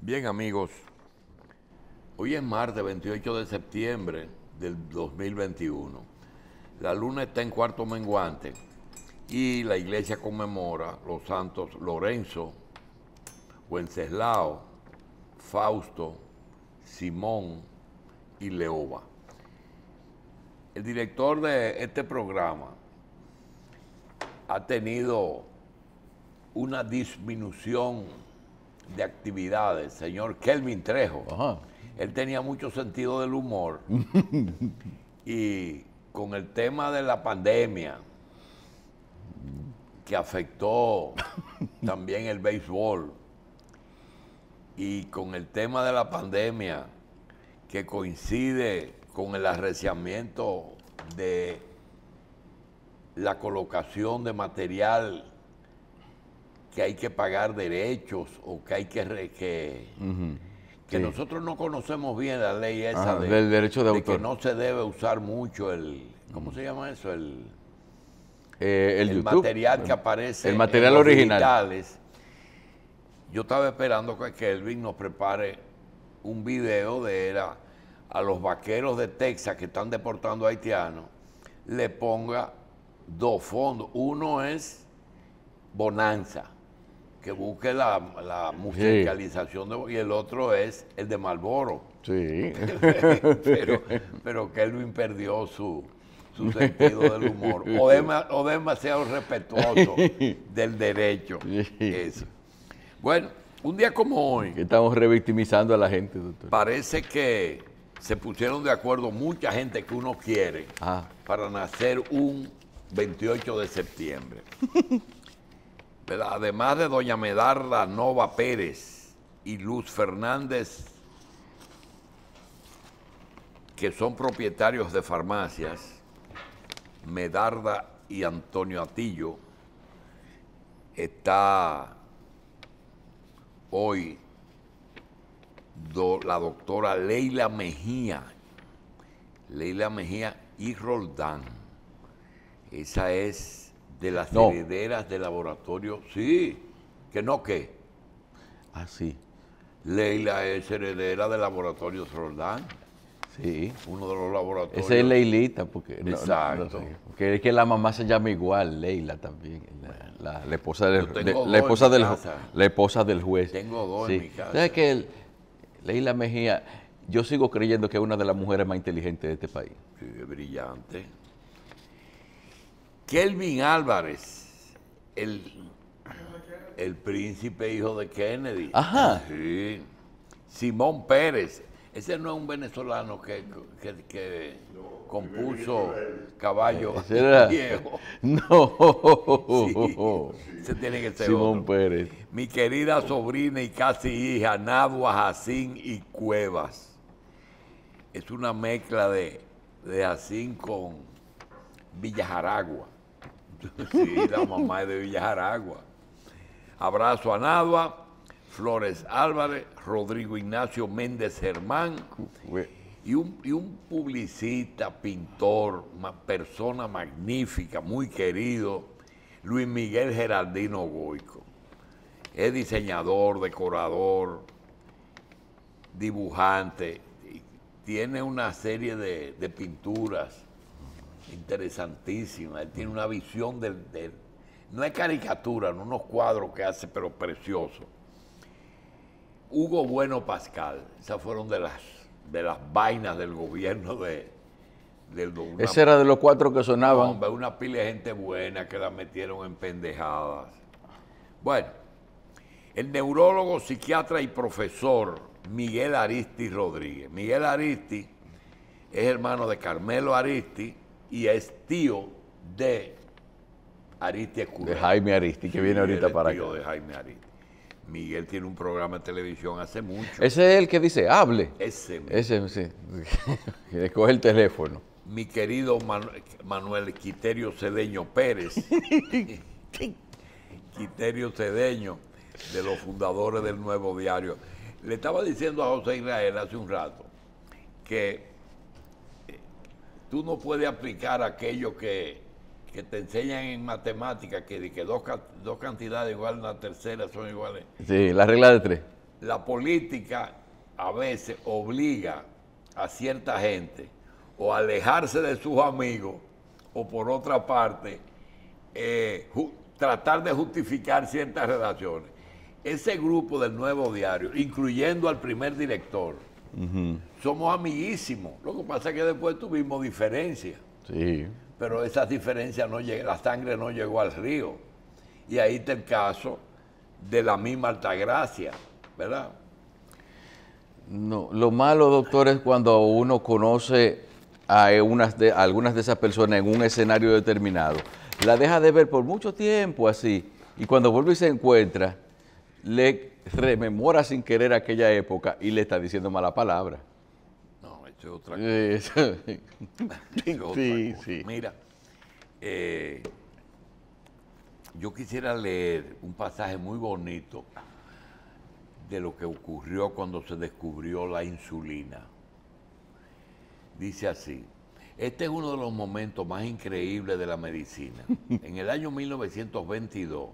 Bien, amigos, hoy es martes 28 de septiembre del 2021. La luna está en cuarto menguante y la iglesia conmemora los santos Lorenzo, Wenceslao, Fausto, Simón y Leoba. El director de este programa ha tenido una disminución de actividades, señor Kelvin Trejo. Él tenía mucho sentido del humor. y con el tema de la pandemia, que afectó también el béisbol, y con el tema de la pandemia, que coincide con el arreciamiento de la colocación de material que hay que pagar derechos o que hay que... que, que nosotros no conocemos bien la ley esa del derecho de, autor. que no se debe usar mucho el... ¿Cómo se llama eso? El, eh, el, material que aparece el material en los Yo estaba esperando que Kelvin nos prepare un video de era a los vaqueros de Texas que están deportando a haitianos, le ponga dos fondos. Uno es Bonanza que busque la, la musicalización y el otro es el de Malboro. Sí. pero, pero Kelvin perdió su, su sentido del humor o, demasiado respetuoso del derecho. Bueno, un día como hoy. estamos revictimizando a la gente, doctor. Parece que se pusieron de acuerdo mucha gente que uno quiere ah. para nacer un 28 de septiembre además de doña Medarda Nova Pérez y Luz Fernández, que son propietarios de farmacias, Medarda y Antonio Atillo, está hoy la doctora Leila Mejía, Leila Mejía y Roldán. Esa es de las herederas de laboratorio, sí, que no que. Ah, sí. Leila es heredera de laboratorio Roldán. Sí. Uno de los laboratorios. Esa es Leilita, porque. Exacto. es que la mamá se llama igual, Leila también. La, esposa del, la, esposa del la esposa del juez. Tengo dos en mi casa. ¿Sabes que Leila Mejía, yo sigo creyendo que es una de las mujeres más inteligentes de este país. Sí, es brillante. Kelvin Álvarez, el, el príncipe hijo de Kennedy. Simón Pérez, ese no es un venezolano que, compuso Caballo Viejo. No. tiene que ser Simón Pérez. Mi querida sobrina y casi hija, Nadua Jacín y Cuevas. Es una mezcla de, de Jacín con Villajaragua. Sí, la mamá es de Villajaragua. Abrazo a Nadua, Flores Álvarez, Rodrigo Ignacio Méndez Germán. Y un, publicista, pintor, una persona magnífica, muy querido, Luis Miguel Geraldino Goico. Es diseñador, decorador, dibujante, tiene una serie de, de pinturas interesantísima. Él tiene una visión del, no es caricatura, no unos cuadros que hace, pero precioso. Hugo Bueno Pascal, esas fueron de las, de las vainas del gobierno de, del Ese era de los cuatro que sonaban. una pila de gente buena que la metieron en pendejadas. Bueno, el neurólogo, psiquiatra y profesor Miguel Aristi Rodríguez. Miguel Aristi es hermano de Carmelo Aristi, y es tío de Aristi De Jaime Aristi, que viene ahorita para tío de Jaime Miguel tiene un programa de televisión hace mucho. Ese es el que dice, hable. Ese. Ese, sí. coge el teléfono. Mi querido Manuel Quiterio Cedeño Pérez. Quiterio Cedeño, de los fundadores del Nuevo Diario. Le estaba diciendo a José Israel hace un rato que tú no puedes aplicar aquello que, que te enseñan en matemáticas, que, dos, dos cantidades iguales, una tercera son iguales. Sí, la regla de tres. La política a veces obliga a cierta gente o alejarse de sus amigos o por otra parte eh, tratar de justificar ciertas relaciones. Ese grupo del nuevo diario, incluyendo al primer director, somos amiguísimos. Lo que pasa es que después tuvimos diferencias. Sí. Pero esas diferencias no llegan, la sangre no llegó al río. Y ahí está el caso de la misma Altagracia, ¿verdad? No, lo malo, doctor, es cuando uno conoce a, unas de, a algunas de esas personas en un escenario determinado. La deja de ver por mucho tiempo así. Y cuando vuelve y se encuentra, le rememora sin querer aquella época y le está diciendo mala palabra. No, eh, eso es otra cosa. otra Sí. Mira, eh, yo quisiera leer un pasaje muy bonito de lo que ocurrió cuando se descubrió la insulina. Dice así, este es uno de los momentos más increíbles de la medicina. En el año 1922,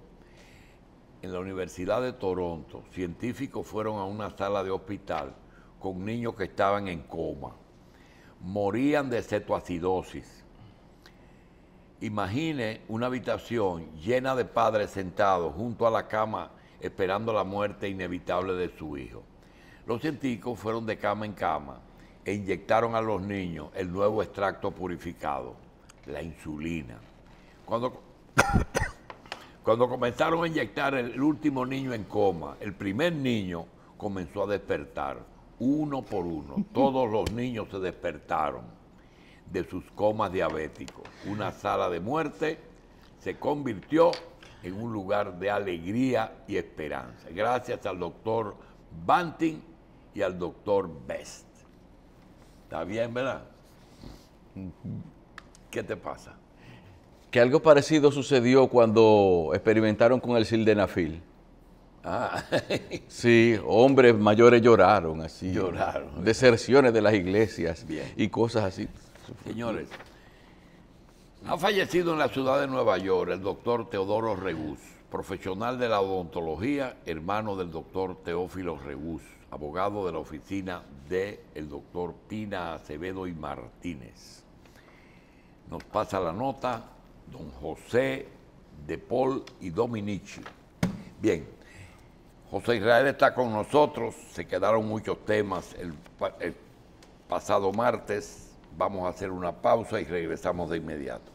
en la Universidad de Toronto, científicos fueron a una sala de hospital con niños que estaban en coma. Morían de cetoacidosis. Imagine una habitación llena de padres sentados junto a la cama esperando la muerte inevitable de su hijo. Los científicos fueron de cama en cama e inyectaron a los niños el nuevo extracto purificado, la insulina. Cuando cuando comenzaron a inyectar el, último niño en coma, el primer niño comenzó a despertar, uno por uno. Todos los niños se despertaron de sus comas diabéticos. Una sala de muerte se convirtió en un lugar de alegría y esperanza. Gracias al doctor Banting y al doctor Best. ¿Está bien, verdad? ¿Qué te pasa? que algo parecido sucedió cuando experimentaron con el sildenafil. Ah. sí, hombres mayores lloraron así. Lloraron. Deserciones de las iglesias y cosas así. Señores, ha fallecido en la ciudad de Nueva York el doctor Teodoro Rebus, profesional de la odontología, hermano del doctor Teófilo Rebus, abogado de la oficina del el doctor Pina Acevedo y Martínez. Nos pasa la nota don José de Paul y Dominici. Bien, José Israel está con nosotros, se quedaron muchos temas el, el pasado martes, vamos a hacer una pausa y regresamos de inmediato.